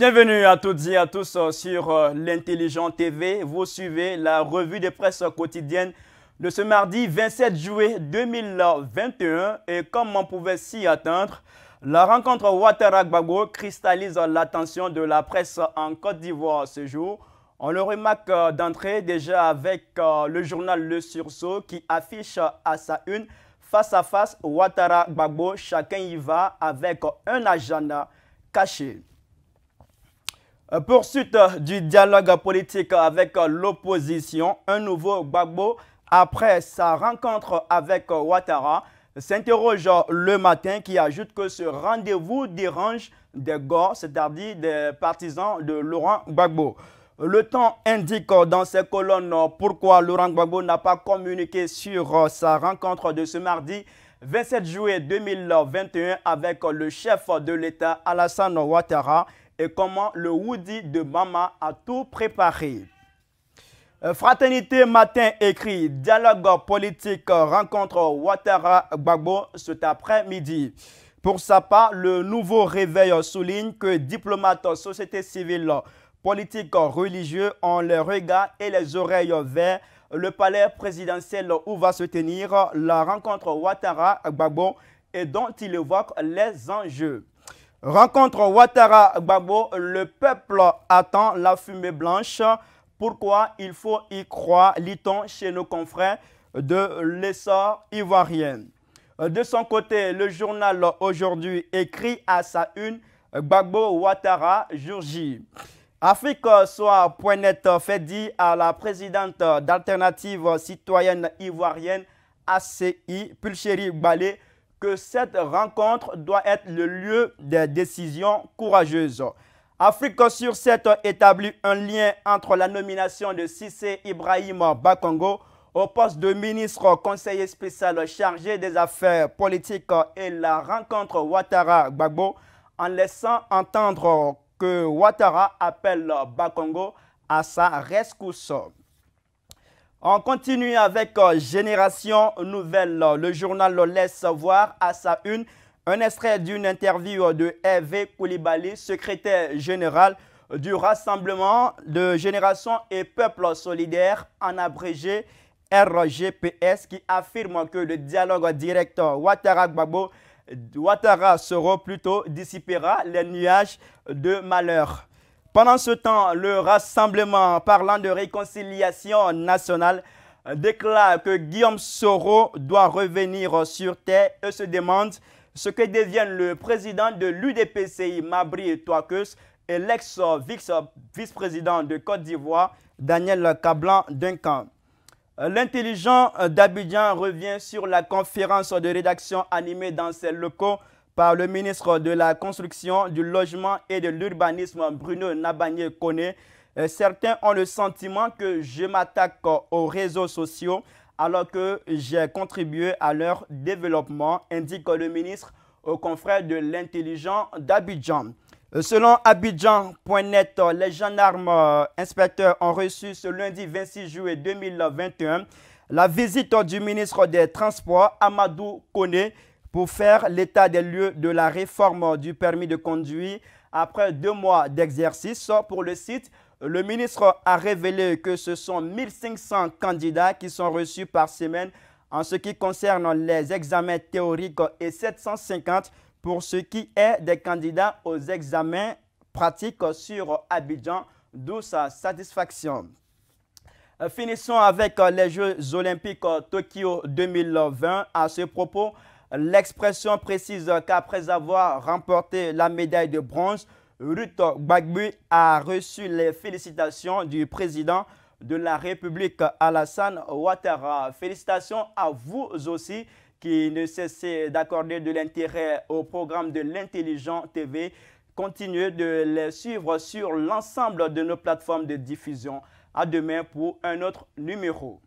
Bienvenue à toutes et à tous euh, sur euh, l'Intelligent TV. Vous suivez la revue des presse quotidienne de ce mardi 27 juillet 2021 et comme on pouvait s'y attendre, la rencontre Ouattara-Gbagbo cristallise l'attention de la presse en Côte d'Ivoire ce jour. On le remarque euh, d'entrée déjà avec le journal Le Sursaut qui affiche à sa une face à face Ouattara-Gbagbo. Chacun y va avec un agenda caché. Euh, poursuite euh, du dialogue politique avec euh, l'opposition, un nouveau Gbagbo, après sa rencontre avec Ouattara, s'interroge le matin qui ajoute que ce rendez-vous dérange des gars, c'est-à-dire des partisans de Laurent Gbagbo. Le temps indique dans ses colonnes pourquoi Laurent Gbagbo n'a pas communiqué sur sa rencontre de ce mardi 27 juillet 2021 avec le chef de l'État Alassane Ouattara et comment le Woody de Mama a tout préparé. Euh, Fraternité Matin écrit Dialogue politique rencontre Ouattara Gbagbo cet après-midi. Pour sa part, le nouveau réveil souligne que diplomates, société civile, politiques, religieux ont les regards et les oreilles vers le palais présidentiel où va se tenir la rencontre Ouattara Gbagbo et dont il évoque les enjeux. Rencontre Ouattara Gbagbo, le peuple attend la fumée blanche. Pourquoi il faut y croire, Liton on chez nos confrères de l'essor ivoirien De son côté, le journal aujourd'hui écrit à sa une Gbagbo Ouattara, jour J. fait dit à la présidente d'Alternative citoyenne ivoirienne ACI, Pulcheri Balé, que cette rencontre doit être le lieu des décisions courageuses. Afrique sur 7 établit un lien entre la nomination de Sissé Ibrahim Bakongo au poste de ministre conseiller spécial chargé des affaires politiques et la rencontre Ouattara Gbagbo en laissant entendre que Ouattara appelle Bakongo à sa rescousse. On continue avec euh, Génération Nouvelle. Le journal laisse voir à sa une un extrait d'une interview de Hervé Koulibaly, secrétaire général du Rassemblement de Génération et Peuple Solidaire, en abrégé RGPS, qui affirme que le dialogue direct Ouattara Gbabo Ouattara Soro plutôt, dissipera les nuages de malheur. Pendant ce temps, le rassemblement parlant de réconciliation nationale déclare que Guillaume Soro doit revenir sur terre et se demande ce que deviennent le président de l'UDPCI, Mabri Toakus, et l'ex-vice-président de Côte d'Ivoire, Daniel Cablan duncan L'intelligent d'Abidjan revient sur la conférence de rédaction animée dans ses locaux par le ministre de la Construction, du Logement et de l'Urbanisme, Bruno Nabagné-Koné. Euh, certains ont le sentiment que je m'attaque aux réseaux sociaux alors que j'ai contribué à leur développement, indique le ministre au confrère de l'intelligent d'Abidjan. Euh, selon Abidjan.net, les gendarmes euh, inspecteurs ont reçu ce lundi 26 juillet 2021 la visite du ministre des Transports, Amadou Kone, pour faire l'état des lieux de la réforme du permis de conduire après deux mois d'exercice pour le site. Le ministre a révélé que ce sont 1500 candidats qui sont reçus par semaine en ce qui concerne les examens théoriques et 750 pour ce qui est des candidats aux examens pratiques sur Abidjan, d'où sa satisfaction. Euh, finissons avec euh, les Jeux olympiques euh, Tokyo 2020. À ce propos, L'expression précise qu'après avoir remporté la médaille de bronze, Ruth Bagbu a reçu les félicitations du président de la République Alassane Ouattara. Félicitations à vous aussi qui ne cessez d'accorder de l'intérêt au programme de l'Intelligent TV. Continuez de les suivre sur l'ensemble de nos plateformes de diffusion. À demain pour un autre numéro.